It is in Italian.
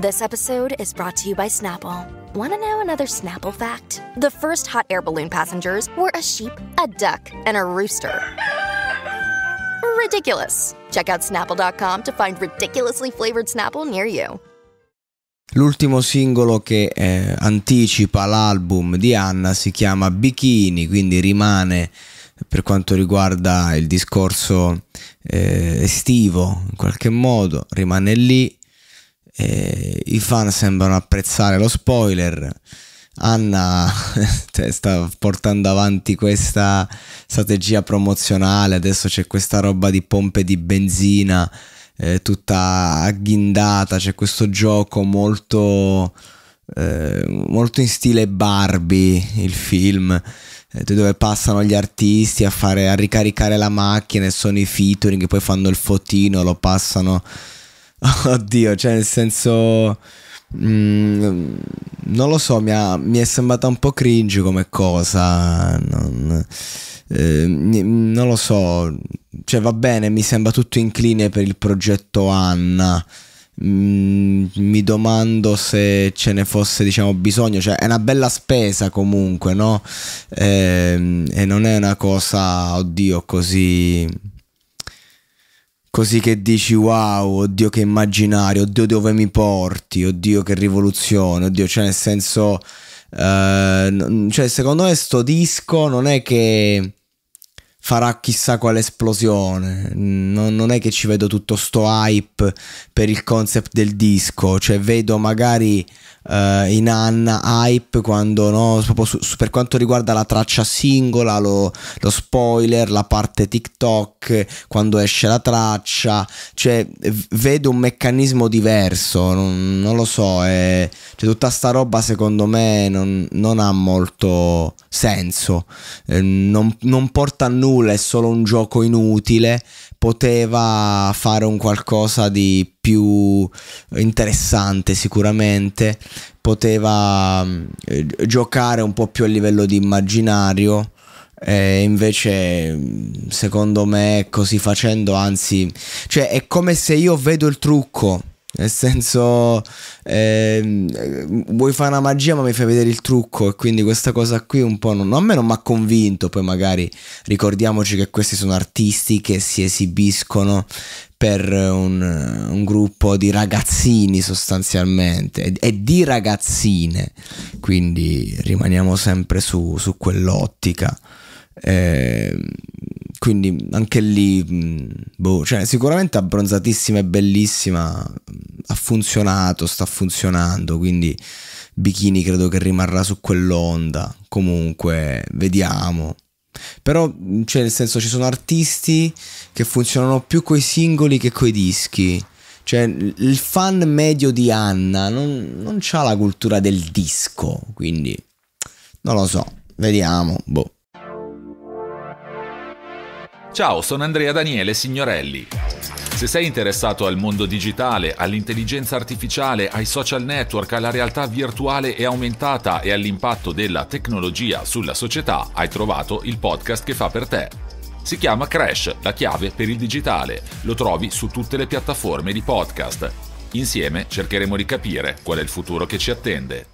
This episode is brought to you by Snapple. Want to know another Snapple fact? The first hot air balloon passengers were a sheep, a duck, and a rooster. Ridiculous. Check out snapple.com to find ridiculously flavored Snapple near you. L'ultimo singolo che eh, anticipa l'album di Anna si chiama Bikini, quindi rimane per quanto riguarda il discorso eh, estivo, in qualche modo rimane lì eh, i fan sembrano apprezzare lo spoiler. Anna cioè, sta portando avanti questa strategia promozionale, adesso c'è questa roba di pompe di benzina eh, tutta agghindata, c'è questo gioco molto, eh, molto in stile Barbie, il film, eh, dove passano gli artisti a, fare, a ricaricare la macchina e sono i featuring, poi fanno il fotino, lo passano Oddio, cioè nel senso... Mm, non lo so, mi, ha, mi, è sembrata un po' cringe come cosa. Non, eh, non, lo so. Cioè, va bene, mi sembra tutto incline per il progetto Anna. Mm, mi domando se ce ne fosse, diciamo, bisogno. Cioè, è una bella spesa comunque, no? Eh, e non è una cosa, oddio, così così che dici wow, oddio che immaginario, oddio dove mi porti, oddio che rivoluzione, oddio, cioè nel senso, eh, cioè secondo me sto disco non è che farà chissà quale esplosione, non, non è che ci vedo tutto sto hype per il concept del disco, cioè vedo magari uh, in Anna Hype quando no, su, su, per quanto riguarda la traccia singola, lo, lo, spoiler, la parte TikTok, quando esce la traccia, cioè vedo un meccanismo diverso, non, non lo so, è, cioè, tutta sta roba secondo me non, non ha molto senso, eh, non, non porta a nulla, è solo un gioco inutile, poteva fare un qualcosa di più interessante sicuramente, poteva eh, giocare un po' più a livello di immaginario. E invece, mm, secondo me, così facendo, anzi, cioè è come se io vedo il trucco nel senso, eh, vuoi fare una magia ma mi fai vedere il trucco e quindi questa cosa qui un po' non, a me non mi ha convinto, poi magari ricordiamoci che questi sono artisti che si esibiscono per un, un gruppo di ragazzini sostanzialmente e, e, di ragazzine, quindi rimaniamo sempre su, su quell'ottica. Eh, quindi anche lì, boh, cioè sicuramente abbronzatissima e bellissima, ha funzionato, sta funzionando, quindi Bikini credo che rimarrà su quell'onda, comunque vediamo. Però, cioè, nel senso, ci sono artisti che funzionano più coi singoli che coi dischi. Cioè, il fan medio di Anna non, non ha la cultura del disco, quindi non lo so, vediamo, boh. Ciao, sono Andrea Daniele Signorelli. Se sei interessato al mondo digitale, all'intelligenza artificiale, ai social network, alla realtà virtuale e aumentata e all'impatto della tecnologia sulla società, hai trovato il podcast che fa per te. Si chiama Crash, la chiave per il digitale. Lo trovi su tutte le piattaforme di podcast. Insieme cercheremo di capire qual è il futuro che ci attende.